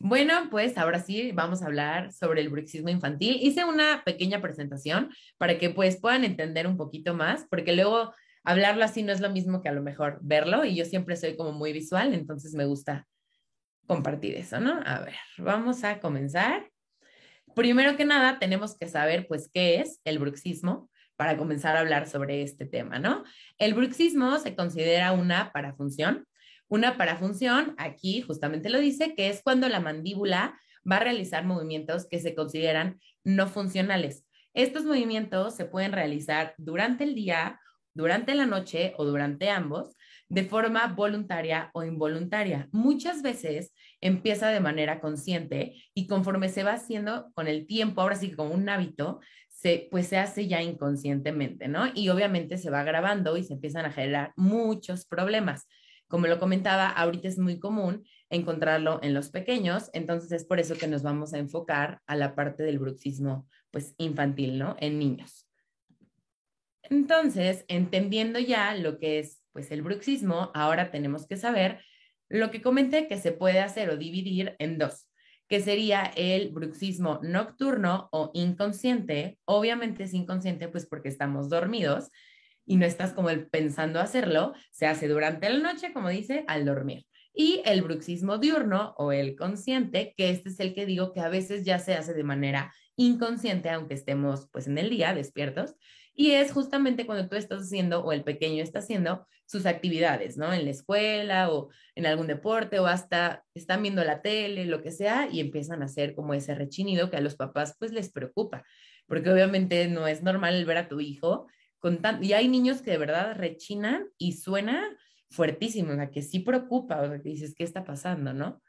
Bueno, pues ahora sí vamos a hablar sobre el bruxismo infantil. Hice una pequeña presentación para que pues puedan entender un poquito más, porque luego hablarlo así no es lo mismo que a lo mejor verlo y yo siempre soy como muy visual, entonces me gusta compartir eso, ¿no? A ver, vamos a comenzar. Primero que nada, tenemos que saber pues qué es el bruxismo para comenzar a hablar sobre este tema, ¿no? El bruxismo se considera una parafunción una parafunción, aquí justamente lo dice, que es cuando la mandíbula va a realizar movimientos que se consideran no funcionales. Estos movimientos se pueden realizar durante el día, durante la noche o durante ambos, de forma voluntaria o involuntaria. Muchas veces empieza de manera consciente y conforme se va haciendo con el tiempo, ahora sí que como un hábito, pues se hace ya inconscientemente, ¿no? Y obviamente se va grabando y se empiezan a generar muchos problemas. Como lo comentaba, ahorita es muy común encontrarlo en los pequeños, entonces es por eso que nos vamos a enfocar a la parte del bruxismo pues infantil, ¿no? En niños. Entonces, entendiendo ya lo que es pues el bruxismo, ahora tenemos que saber lo que comenté que se puede hacer o dividir en dos, que sería el bruxismo nocturno o inconsciente. Obviamente es inconsciente pues porque estamos dormidos y no estás como el pensando hacerlo, se hace durante la noche, como dice, al dormir. Y el bruxismo diurno o el consciente, que este es el que digo que a veces ya se hace de manera inconsciente, aunque estemos pues en el día despiertos, y es justamente cuando tú estás haciendo o el pequeño está haciendo sus actividades, ¿no? En la escuela o en algún deporte o hasta están viendo la tele, lo que sea, y empiezan a hacer como ese rechinido que a los papás pues les preocupa, porque obviamente no es normal ver a tu hijo y hay niños que de verdad rechinan y suena fuertísimo, o sea, que sí preocupa, o sea, que dices, ¿qué está pasando, no?